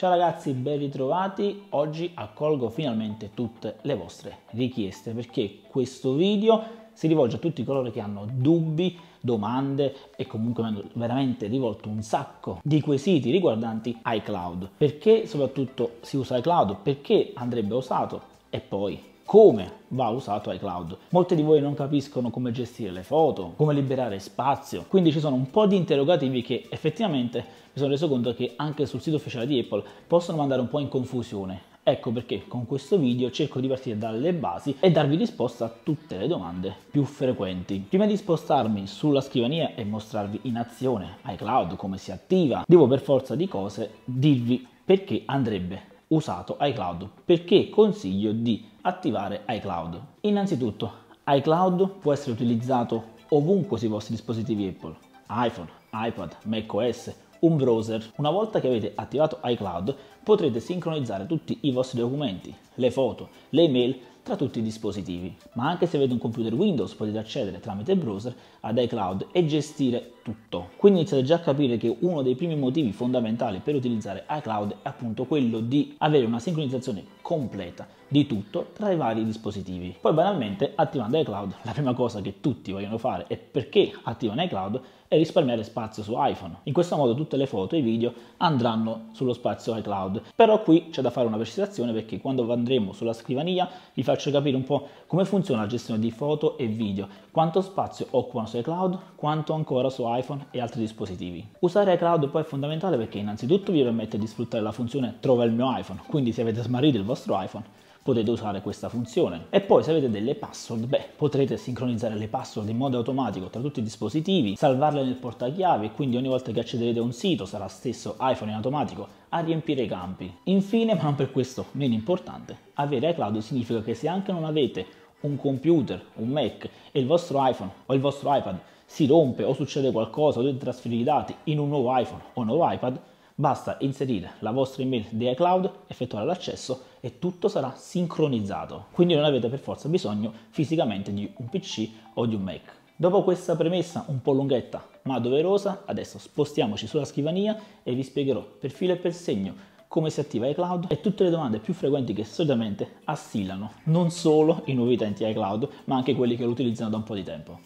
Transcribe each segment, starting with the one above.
Ciao ragazzi, ben ritrovati. Oggi accolgo finalmente tutte le vostre richieste perché questo video si rivolge a tutti coloro che hanno dubbi, domande e comunque mi hanno veramente rivolto un sacco di quesiti riguardanti iCloud. Perché soprattutto si usa iCloud? Perché andrebbe usato? E poi come va usato iCloud. Molti di voi non capiscono come gestire le foto, come liberare spazio, quindi ci sono un po' di interrogativi che effettivamente mi sono reso conto che anche sul sito ufficiale di Apple possono mandare un po' in confusione. Ecco perché con questo video cerco di partire dalle basi e darvi risposta a tutte le domande più frequenti. Prima di spostarmi sulla scrivania e mostrarvi in azione iCloud come si attiva, devo per forza di cose dirvi perché andrebbe usato iCloud, perché consiglio di attivare iCloud. Innanzitutto, iCloud può essere utilizzato ovunque sui vostri dispositivi Apple, iPhone, iPad, macOS, un browser. Una volta che avete attivato iCloud potrete sincronizzare tutti i vostri documenti, le foto, le email tra tutti i dispositivi. Ma anche se avete un computer Windows potete accedere tramite browser ad iCloud e gestire tutto. Quindi iniziate già a capire che uno dei primi motivi fondamentali per utilizzare iCloud è appunto quello di avere una sincronizzazione completa di tutto tra i vari dispositivi. Poi banalmente attivando iCloud, la prima cosa che tutti vogliono fare e perché attivano iCloud è risparmiare spazio su iPhone. In questo modo tutte le foto e i video andranno sullo spazio iCloud. Però qui c'è da fare una precisazione perché quando andremo sulla scrivania vi faccio capire un po' come funziona la gestione di foto e video, quanto spazio occupano su iCloud, quanto ancora su iPhone e altri dispositivi. Usare iCloud poi è fondamentale perché innanzitutto vi permette di sfruttare la funzione trova il mio iPhone, quindi se avete smarrito il vostro vostro iPhone potete usare questa funzione. E poi se avete delle password, beh, potrete sincronizzare le password in modo automatico tra tutti i dispositivi, salvarle nel portachiavi e quindi ogni volta che accederete a un sito sarà stesso iPhone in automatico a riempire i campi. Infine, ma non per questo meno importante, avere iCloud significa che se anche non avete un computer, un Mac e il vostro iPhone o il vostro iPad si rompe o succede qualcosa o dovete trasferire i dati in un nuovo iPhone o un nuovo iPad, basta inserire la vostra email di iCloud, effettuare l'accesso e tutto sarà sincronizzato, quindi non avete per forza bisogno fisicamente di un PC o di un Mac. Dopo questa premessa un po' lunghetta ma doverosa, adesso spostiamoci sulla scrivania e vi spiegherò per filo e per segno come si attiva iCloud e tutte le domande più frequenti che solitamente assillano non solo i nuovi utenti iCloud, ma anche quelli che lo utilizzano da un po' di tempo.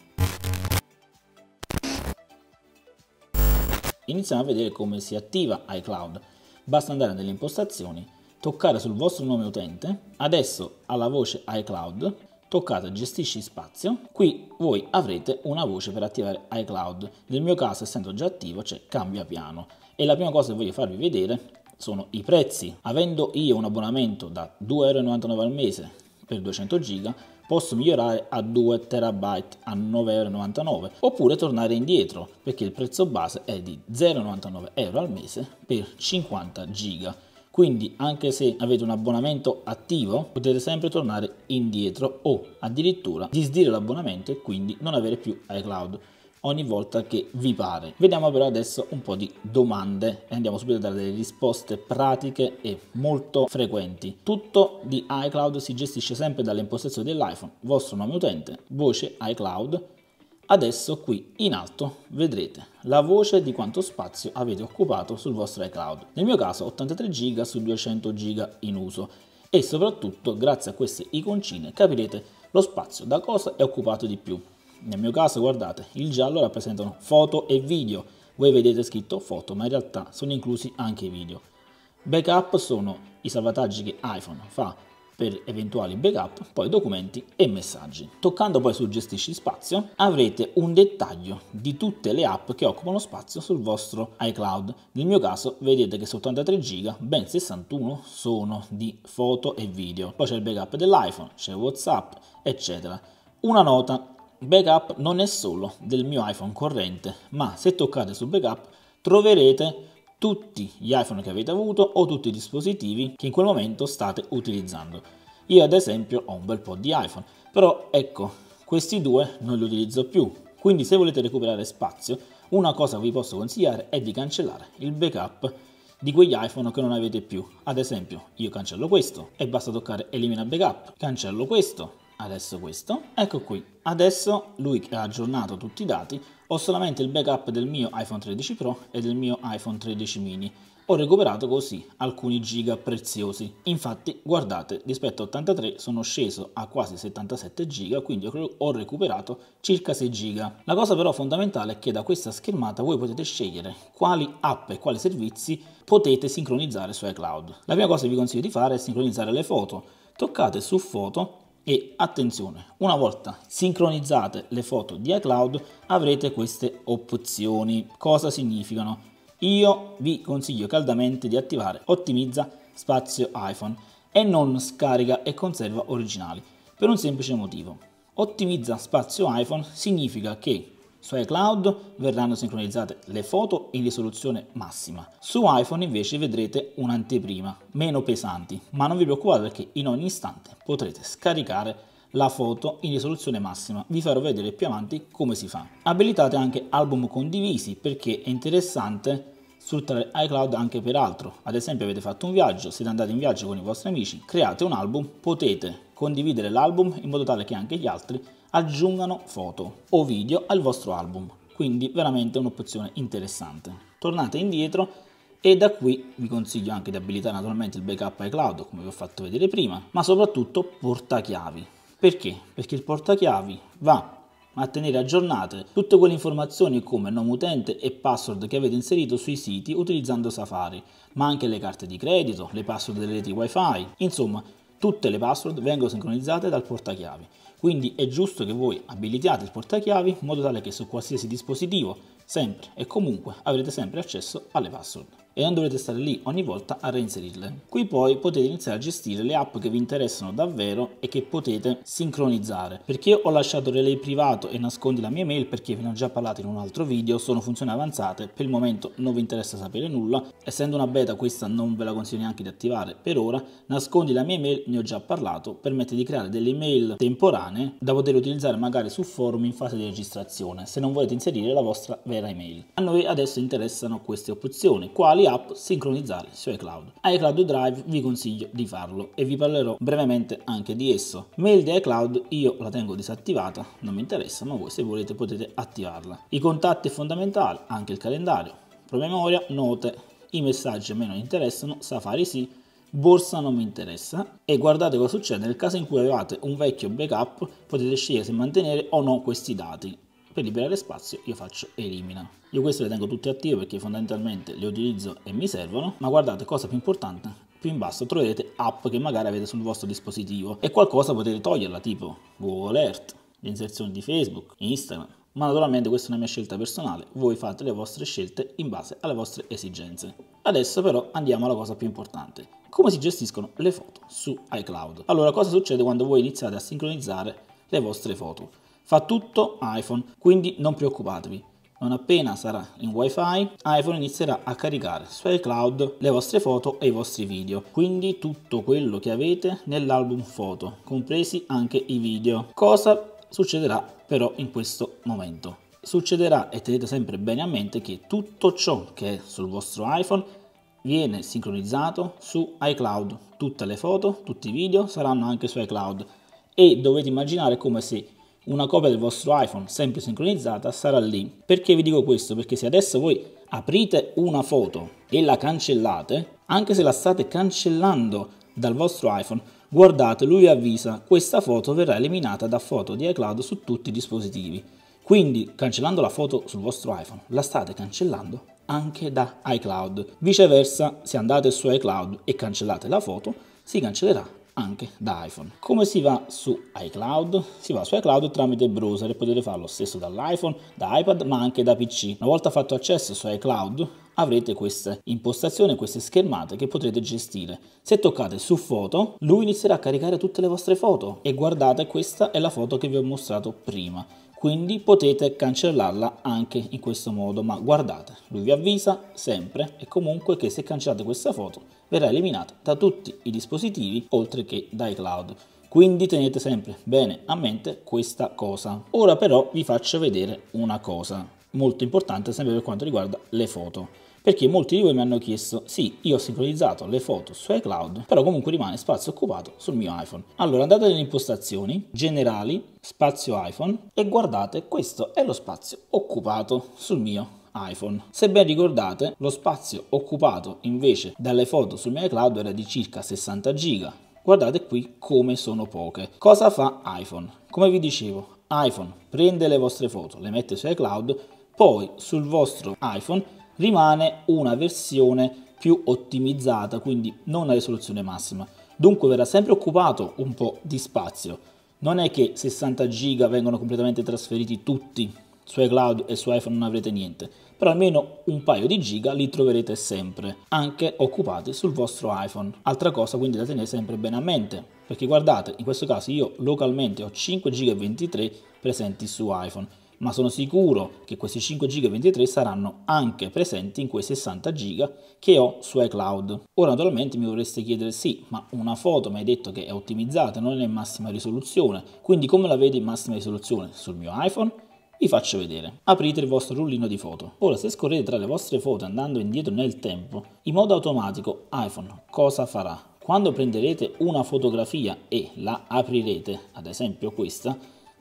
Iniziamo a vedere come si attiva iCloud. Basta andare nelle impostazioni toccare sul vostro nome utente, adesso alla voce iCloud, toccate gestisci spazio, qui voi avrete una voce per attivare iCloud, nel mio caso essendo già attivo c'è cioè cambia piano e la prima cosa che voglio farvi vedere sono i prezzi, avendo io un abbonamento da 2,99€ al mese per 200 gb posso migliorare a 2 terabyte a 9,99€ oppure tornare indietro perché il prezzo base è di 0,99€ al mese per 50 gb quindi anche se avete un abbonamento attivo potete sempre tornare indietro o addirittura disdire l'abbonamento e quindi non avere più iCloud ogni volta che vi pare. Vediamo però adesso un po' di domande e andiamo subito a dare delle risposte pratiche e molto frequenti. Tutto di iCloud si gestisce sempre dalle impostazioni dell'iPhone, vostro nome utente, voce iCloud, Adesso qui in alto vedrete la voce di quanto spazio avete occupato sul vostro iCloud. Nel mio caso 83 GB su 200 GB in uso e soprattutto grazie a queste iconcine capirete lo spazio da cosa è occupato di più. Nel mio caso guardate il giallo rappresentano foto e video, voi vedete scritto foto ma in realtà sono inclusi anche i video. Backup sono i salvataggi che iPhone fa per eventuali backup, poi documenti e messaggi. Toccando poi su gestisci spazio avrete un dettaglio di tutte le app che occupano spazio sul vostro iCloud. Nel mio caso vedete che su 83 GB ben 61 sono di foto e video. Poi c'è il backup dell'iPhone, c'è WhatsApp, eccetera. Una nota, backup non è solo del mio iPhone corrente, ma se toccate sul backup troverete tutti gli iPhone che avete avuto o tutti i dispositivi che in quel momento state utilizzando. Io ad esempio ho un bel po' di iPhone, però ecco, questi due non li utilizzo più, quindi se volete recuperare spazio, una cosa che vi posso consigliare è di cancellare il backup di quegli iPhone che non avete più. Ad esempio, io cancello questo e basta toccare elimina backup, cancello questo, adesso questo, ecco qui. Adesso lui ha aggiornato tutti i dati ho solamente il backup del mio iPhone 13 Pro e del mio iPhone 13 mini. Ho recuperato così alcuni giga preziosi. Infatti, guardate, rispetto a 83 sono sceso a quasi 77 giga, quindi ho recuperato circa 6 giga. La cosa però fondamentale è che da questa schermata voi potete scegliere quali app e quali servizi potete sincronizzare su iCloud. La prima cosa che vi consiglio di fare è sincronizzare le foto. Toccate su foto e attenzione, una volta sincronizzate le foto di iCloud avrete queste opzioni. Cosa significano? Io vi consiglio caldamente di attivare Ottimizza spazio iPhone e non scarica e conserva originali per un semplice motivo. Ottimizza spazio iPhone significa che su iCloud verranno sincronizzate le foto in risoluzione massima. Su iPhone invece vedrete un'anteprima, meno pesanti, ma non vi preoccupate perché in ogni istante potrete scaricare la foto in risoluzione massima. Vi farò vedere più avanti come si fa. Abilitate anche album condivisi perché è interessante sfruttare iCloud anche per altro. Ad esempio avete fatto un viaggio, siete andati in viaggio con i vostri amici, create un album, potete condividere l'album in modo tale che anche gli altri aggiungano foto o video al vostro album, quindi veramente un'opzione interessante. Tornate indietro e da qui vi consiglio anche di abilitare naturalmente il backup iCloud come vi ho fatto vedere prima, ma soprattutto portachiavi. Perché? Perché il portachiavi va a tenere aggiornate tutte quelle informazioni come nome utente e password che avete inserito sui siti utilizzando Safari, ma anche le carte di credito, le password delle reti wifi, insomma tutte le password vengono sincronizzate dal portachiavi. Quindi è giusto che voi abilitiate il portachiavi in modo tale che su qualsiasi dispositivo, sempre e comunque, avrete sempre accesso alle password e non dovrete stare lì ogni volta a reinserirle. Qui poi potete iniziare a gestire le app che vi interessano davvero e che potete sincronizzare. Perché ho lasciato relay privato e nascondi la mia mail perché ve ne ho già parlato in un altro video, sono funzioni avanzate, per il momento non vi interessa sapere nulla, essendo una beta questa non ve la consiglio neanche di attivare per ora, nascondi la mia mail ne ho già parlato, permette di creare delle mail temporanee da poter utilizzare magari su forum in fase di registrazione, se non volete inserire la vostra vera email. A noi adesso interessano queste opzioni, quali voi app sincronizzare su iCloud. iCloud Drive vi consiglio di farlo e vi parlerò brevemente anche di esso. Mail di iCloud io la tengo disattivata, non mi interessa, ma voi se volete potete attivarla. I contatti è fondamentale, anche il calendario, promemoria, note, i messaggi a me non interessano, Safari sì, borsa non mi interessa e guardate cosa succede nel caso in cui avevate un vecchio backup potete scegliere se mantenere o no questi dati per liberare spazio io faccio elimina. Io queste le tengo tutte attive perché fondamentalmente le utilizzo e mi servono, ma guardate cosa più importante, più in basso troverete app che magari avete sul vostro dispositivo e qualcosa potete toglierla tipo Google Earth, l'inserzione di Facebook, Instagram, ma naturalmente questa è una mia scelta personale, voi fate le vostre scelte in base alle vostre esigenze. Adesso però andiamo alla cosa più importante, come si gestiscono le foto su iCloud. Allora cosa succede quando voi iniziate a sincronizzare le vostre foto? Fa tutto iPhone, quindi non preoccupatevi. Non appena sarà in wifi, iPhone inizierà a caricare su iCloud le vostre foto e i vostri video, quindi tutto quello che avete nell'album foto, compresi anche i video. Cosa succederà però in questo momento? Succederà, e tenete sempre bene a mente, che tutto ciò che è sul vostro iPhone viene sincronizzato su iCloud. Tutte le foto, tutti i video saranno anche su iCloud e dovete immaginare come se una copia del vostro iPhone sempre sincronizzata sarà lì. Perché vi dico questo? Perché se adesso voi aprite una foto e la cancellate, anche se la state cancellando dal vostro iPhone, guardate, lui avvisa, questa foto verrà eliminata da foto di iCloud su tutti i dispositivi. Quindi cancellando la foto sul vostro iPhone, la state cancellando anche da iCloud. Viceversa, se andate su iCloud e cancellate la foto, si cancellerà anche da iPhone. Come si va su iCloud? Si va su iCloud tramite browser e potete farlo stesso dall'iPhone, da iPad ma anche da PC. Una volta fatto accesso su iCloud avrete queste impostazioni, queste schermate che potrete gestire. Se toccate su foto, lui inizierà a caricare tutte le vostre foto e guardate questa è la foto che vi ho mostrato prima quindi potete cancellarla anche in questo modo ma guardate lui vi avvisa sempre e comunque che se cancellate questa foto verrà eliminata da tutti i dispositivi oltre che da iCloud quindi tenete sempre bene a mente questa cosa ora però vi faccio vedere una cosa molto importante sempre per quanto riguarda le foto perché molti di voi mi hanno chiesto, sì, io ho sincronizzato le foto su iCloud, però comunque rimane spazio occupato sul mio iPhone. Allora andate nelle impostazioni, generali, spazio iPhone e guardate, questo è lo spazio occupato sul mio iPhone. Se ben ricordate, lo spazio occupato invece dalle foto sul mio iCloud era di circa 60 giga. Guardate qui come sono poche. Cosa fa iPhone? Come vi dicevo, iPhone prende le vostre foto, le mette su iCloud, poi sul vostro iPhone rimane una versione più ottimizzata, quindi non a risoluzione massima. Dunque verrà sempre occupato un po' di spazio. Non è che 60 giga vengono completamente trasferiti tutti su iCloud e su iPhone non avrete niente, però almeno un paio di giga li troverete sempre, anche occupati sul vostro iPhone. Altra cosa quindi da tenere sempre bene a mente, perché guardate, in questo caso io localmente ho 5 giga e 23 presenti su iPhone ma sono sicuro che questi 5 giga 23 saranno anche presenti in quei 60 giga che ho su iCloud. Ora naturalmente mi dovreste chiedere sì, ma una foto mi hai detto che è ottimizzata, non è in massima risoluzione, quindi come la vedi in massima risoluzione? Sul mio iPhone? Vi faccio vedere. Aprite il vostro rullino di foto. Ora se scorrete tra le vostre foto andando indietro nel tempo, in modo automatico iPhone cosa farà? Quando prenderete una fotografia e la aprirete, ad esempio questa,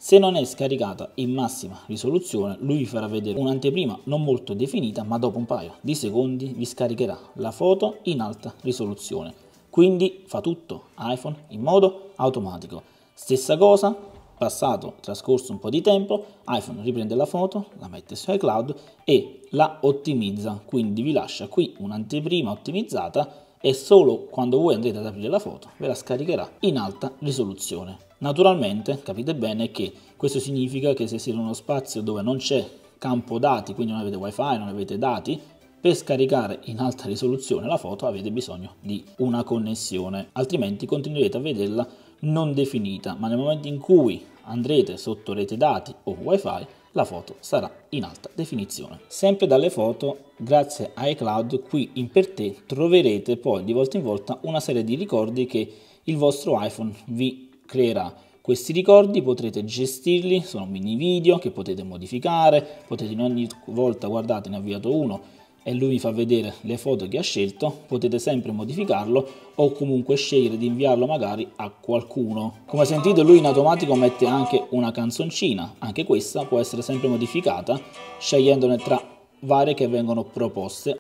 se non è scaricata in massima risoluzione, lui vi farà vedere un'anteprima non molto definita, ma dopo un paio di secondi vi scaricherà la foto in alta risoluzione. Quindi fa tutto iPhone in modo automatico. Stessa cosa, passato, trascorso un po' di tempo, iPhone riprende la foto, la mette su iCloud e la ottimizza. Quindi vi lascia qui un'anteprima ottimizzata e solo quando voi andrete ad aprire la foto ve la scaricherà in alta risoluzione. Naturalmente capite bene che questo significa che se siete in uno spazio dove non c'è campo dati, quindi non avete wifi, non avete dati, per scaricare in alta risoluzione la foto avete bisogno di una connessione, altrimenti continuerete a vederla non definita, ma nel momento in cui andrete sotto rete dati o wifi, la foto sarà in alta definizione. Sempre dalle foto, grazie a iCloud, qui in per te troverete poi di volta in volta una serie di ricordi che il vostro iPhone vi creerà questi ricordi, potrete gestirli, sono mini video che potete modificare, potete ogni volta, guardate ne ho avviato uno e lui vi fa vedere le foto che ha scelto, potete sempre modificarlo o comunque scegliere di inviarlo magari a qualcuno. Come sentite lui in automatico mette anche una canzoncina, anche questa può essere sempre modificata scegliendone tra varie che vengono proposte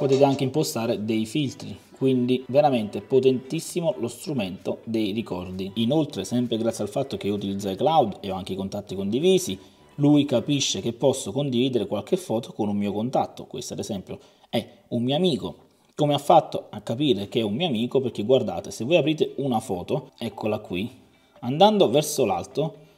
potete anche impostare dei filtri quindi veramente potentissimo lo strumento dei ricordi inoltre sempre grazie al fatto che io utilizzo iCloud e ho anche i contatti condivisi lui capisce che posso condividere qualche foto con un mio contatto questo ad esempio è un mio amico come ha fatto a capire che è un mio amico perché guardate se voi aprite una foto eccola qui andando verso l'alto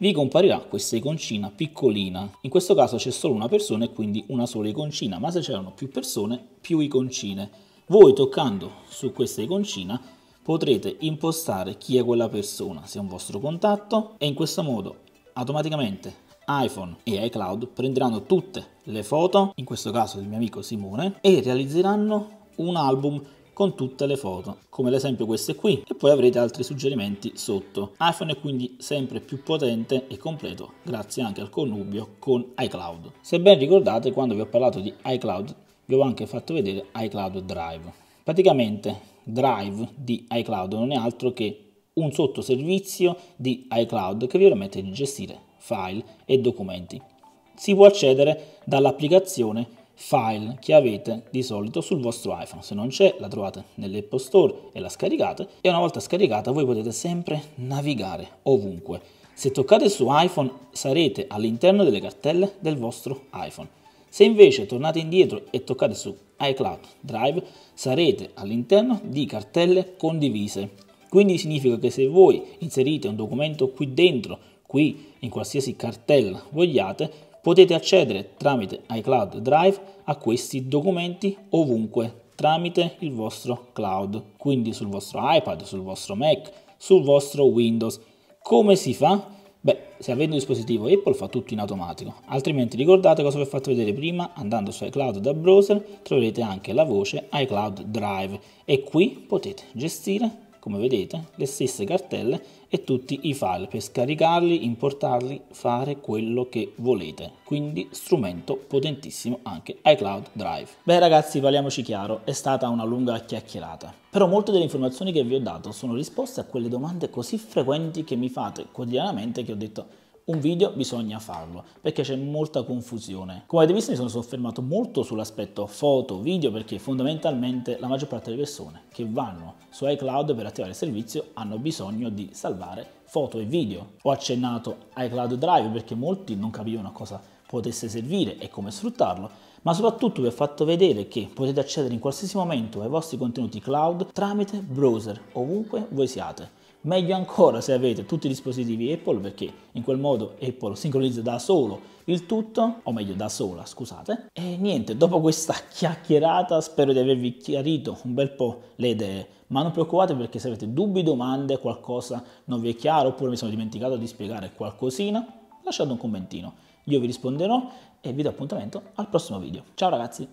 vi comparirà questa iconcina piccolina. In questo caso c'è solo una persona e quindi una sola iconcina, ma se c'erano più persone, più iconcine. Voi toccando su questa iconcina potrete impostare chi è quella persona, se è un vostro contatto e in questo modo automaticamente iPhone e iCloud prenderanno tutte le foto, in questo caso del mio amico Simone, e realizzeranno un album con tutte le foto, come ad esempio queste qui, e poi avrete altri suggerimenti sotto. iPhone è quindi sempre più potente e completo grazie anche al connubio con iCloud. Se ben ricordate quando vi ho parlato di iCloud vi ho anche fatto vedere iCloud Drive. Praticamente Drive di iCloud non è altro che un sottoservizio di iCloud che vi permette di gestire file e documenti. Si può accedere dall'applicazione file che avete di solito sul vostro iPhone. Se non c'è, la trovate nell'Apple Store e la scaricate e una volta scaricata voi potete sempre navigare ovunque. Se toccate su iPhone sarete all'interno delle cartelle del vostro iPhone. Se invece tornate indietro e toccate su iCloud Drive sarete all'interno di cartelle condivise. Quindi significa che se voi inserite un documento qui dentro, qui in qualsiasi cartella vogliate, potete accedere tramite iCloud Drive a questi documenti ovunque tramite il vostro cloud, quindi sul vostro iPad, sul vostro Mac, sul vostro Windows. Come si fa? Beh, se avete un dispositivo Apple fa tutto in automatico, altrimenti ricordate cosa vi ho fatto vedere prima, andando su iCloud da browser troverete anche la voce iCloud Drive e qui potete gestire come vedete, le stesse cartelle e tutti i file per scaricarli, importarli, fare quello che volete. Quindi strumento potentissimo anche iCloud Drive. Beh ragazzi, parliamoci chiaro, è stata una lunga chiacchierata. Però molte delle informazioni che vi ho dato sono risposte a quelle domande così frequenti che mi fate quotidianamente che ho detto un video bisogna farlo perché c'è molta confusione. Come avete visto mi sono soffermato molto sull'aspetto foto, video perché fondamentalmente la maggior parte delle persone che vanno su iCloud per attivare il servizio hanno bisogno di salvare foto e video. Ho accennato iCloud Drive perché molti non capivano a cosa potesse servire e come sfruttarlo, ma soprattutto vi ho fatto vedere che potete accedere in qualsiasi momento ai vostri contenuti cloud tramite browser ovunque voi siate Meglio ancora se avete tutti i dispositivi Apple perché in quel modo Apple sincronizza da solo il tutto, o meglio da sola, scusate. E niente, dopo questa chiacchierata spero di avervi chiarito un bel po' le idee, ma non preoccupatevi perché se avete dubbi, domande, qualcosa non vi è chiaro oppure mi sono dimenticato di spiegare qualcosina, lasciate un commentino. Io vi risponderò e vi do appuntamento al prossimo video. Ciao ragazzi!